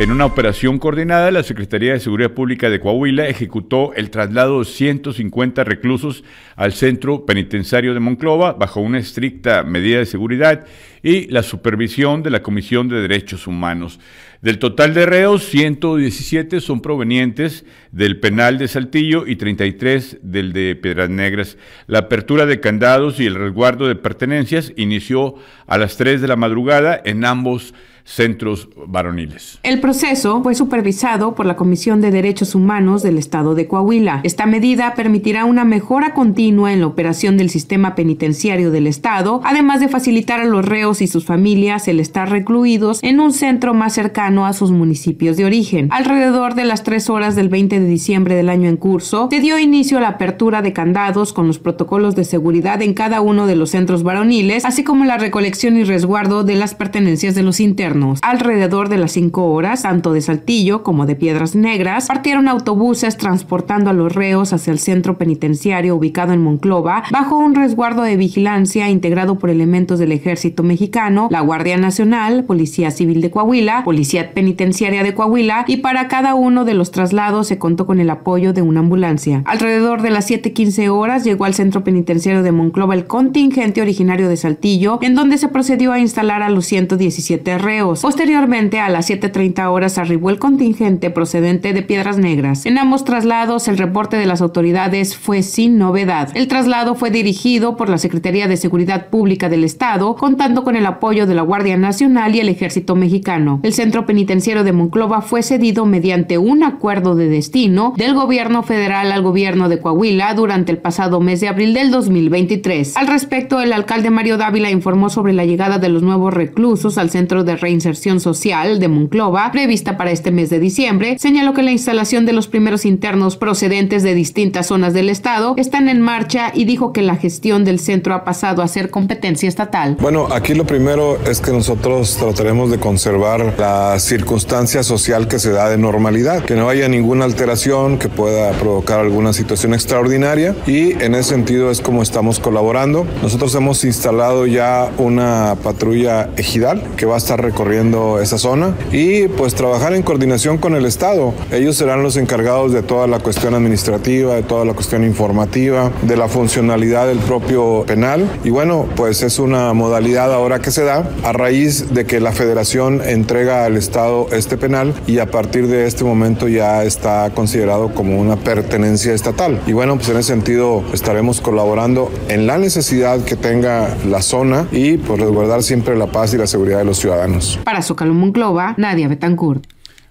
En una operación coordinada, la Secretaría de Seguridad Pública de Coahuila ejecutó el traslado de 150 reclusos al centro penitenciario de Monclova bajo una estricta medida de seguridad y la supervisión de la Comisión de Derechos Humanos. Del total de reos, 117 son provenientes del penal de Saltillo y 33 del de Piedras Negras. La apertura de candados y el resguardo de pertenencias inició a las 3 de la madrugada en ambos centros varoniles. El proceso fue supervisado por la Comisión de Derechos Humanos del Estado de Coahuila. Esta medida permitirá una mejora continua en la operación del sistema penitenciario del Estado, además de facilitar a los reos y sus familias el estar recluidos en un centro más cercano a sus municipios de origen. Alrededor de las 3 horas del 20 de diciembre del año en curso, se dio inicio a la apertura de candados con los protocolos de seguridad en cada uno de los centros varoniles, así como la recolección y resguardo de las pertenencias de los internos. Alrededor de las 5 horas, tanto de Saltillo como de Piedras Negras, partieron autobuses transportando a los reos hacia el centro penitenciario ubicado en Monclova, bajo un resguardo de vigilancia integrado por elementos del Ejército Mexicano, la Guardia Nacional, Policía Civil de Coahuila, Policía Penitenciaria de Coahuila y para cada uno de los traslados se contó con el apoyo de una ambulancia. Alrededor de las 7:15 horas llegó al centro penitenciario de Monclova el contingente originario de Saltillo, en donde se procedió a instalar a los 117 reos Posteriormente, a las 7.30 horas, arribó el contingente procedente de Piedras Negras. En ambos traslados, el reporte de las autoridades fue sin novedad. El traslado fue dirigido por la Secretaría de Seguridad Pública del Estado, contando con el apoyo de la Guardia Nacional y el Ejército Mexicano. El centro penitenciario de Monclova fue cedido mediante un acuerdo de destino del gobierno federal al gobierno de Coahuila durante el pasado mes de abril del 2023. Al respecto, el alcalde Mario Dávila informó sobre la llegada de los nuevos reclusos al centro de Rey inserción social de Monclova, prevista para este mes de diciembre, señaló que la instalación de los primeros internos procedentes de distintas zonas del estado están en marcha y dijo que la gestión del centro ha pasado a ser competencia estatal. Bueno, aquí lo primero es que nosotros trataremos de conservar la circunstancia social que se da de normalidad, que no haya ninguna alteración que pueda provocar alguna situación extraordinaria y en ese sentido es como estamos colaborando. Nosotros hemos instalado ya una patrulla ejidal que va a estar corriendo esa zona y pues trabajar en coordinación con el Estado. Ellos serán los encargados de toda la cuestión administrativa, de toda la cuestión informativa, de la funcionalidad del propio penal y bueno, pues es una modalidad ahora que se da a raíz de que la federación entrega al Estado este penal y a partir de este momento ya está considerado como una pertenencia estatal. Y bueno, pues en ese sentido estaremos colaborando en la necesidad que tenga la zona y pues resguardar siempre la paz y la seguridad de los ciudadanos. Para Zócalo Monclova, Nadia Betancourt.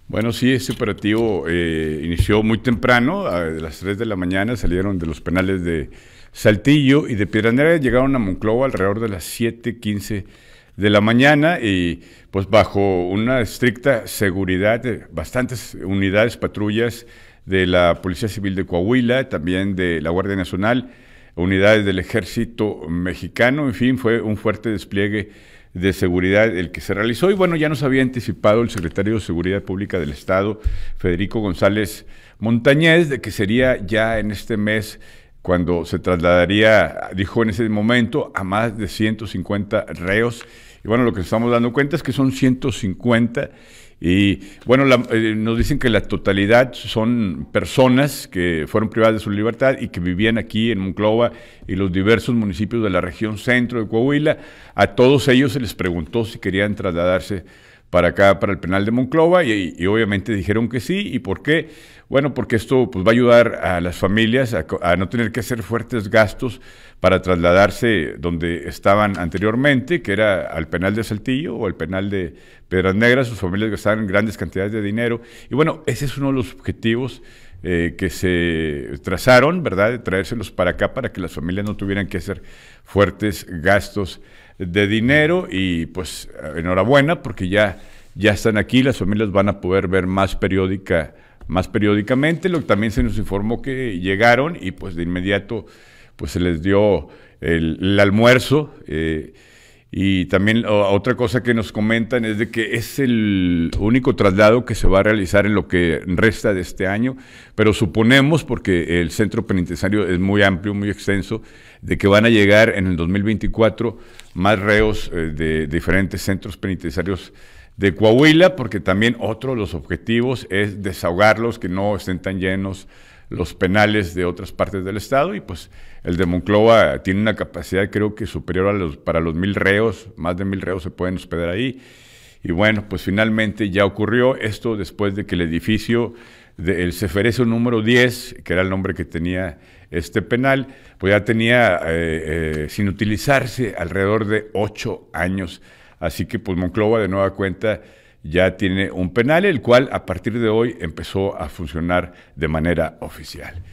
Bueno, sí, este operativo eh, inició muy temprano, a las 3 de la mañana salieron de los penales de Saltillo y de Negras llegaron a Monclova alrededor de las 7:15 de la mañana y pues bajo una estricta seguridad, de eh, bastantes unidades, patrullas de la Policía Civil de Coahuila, también de la Guardia Nacional, unidades del Ejército Mexicano, en fin, fue un fuerte despliegue de Seguridad, el que se realizó. Y bueno, ya nos había anticipado el secretario de Seguridad Pública del Estado, Federico González Montañez, de que sería ya en este mes cuando se trasladaría, dijo en ese momento, a más de 150 reos. Y bueno, lo que estamos dando cuenta es que son 150. Y bueno, eh, nos dicen que la totalidad son personas que fueron privadas de su libertad y que vivían aquí en Monclova y los diversos municipios de la región centro de Coahuila. A todos ellos se les preguntó si querían trasladarse para acá, para el penal de Monclova, y, obviamente dijeron que sí. ¿Y por qué? Bueno, porque esto pues, va a ayudar a las familias a, no tener que hacer fuertes gastos para trasladarse donde estaban anteriormente, que era al penal de Saltillo o al penal de Pedras Negras, sus familias gastaban grandes cantidades de dinero. Y bueno, ese es uno de los objetivos eh, que se trazaron, ¿verdad? De traérselos para acá para que las familias no tuvieran que hacer fuertes gastos de dinero y pues enhorabuena porque ya, ya están aquí, las familias van a poder ver más periódica más periódicamente, lo que también se nos informó que llegaron y pues de inmediato pues se les dio el, almuerzo eh, y también otra cosa que nos comentan es de que es el único traslado que se va a realizar en lo que resta de este año, pero suponemos, porque el centro penitenciario es muy amplio, muy extenso, de que van a llegar en el 2024 más reos eh, de diferentes centros penitenciarios de Coahuila, porque también otro de los objetivos es desahogarlos, que no estén tan llenos los penales de otras partes del Estado y pues el de Monclova tiene una capacidad creo que superior a los, para los mil reos, más de mil reos se pueden hospedar ahí. Y bueno, pues finalmente ya ocurrió esto después de que el edificio del Ceferezo número 10, que era el nombre que tenía este penal, pues ya tenía eh, eh, sin utilizarse alrededor de ocho años. Así que pues Monclova de nueva cuenta ya tiene un penal, el cual a partir de hoy empezó a funcionar de manera oficial.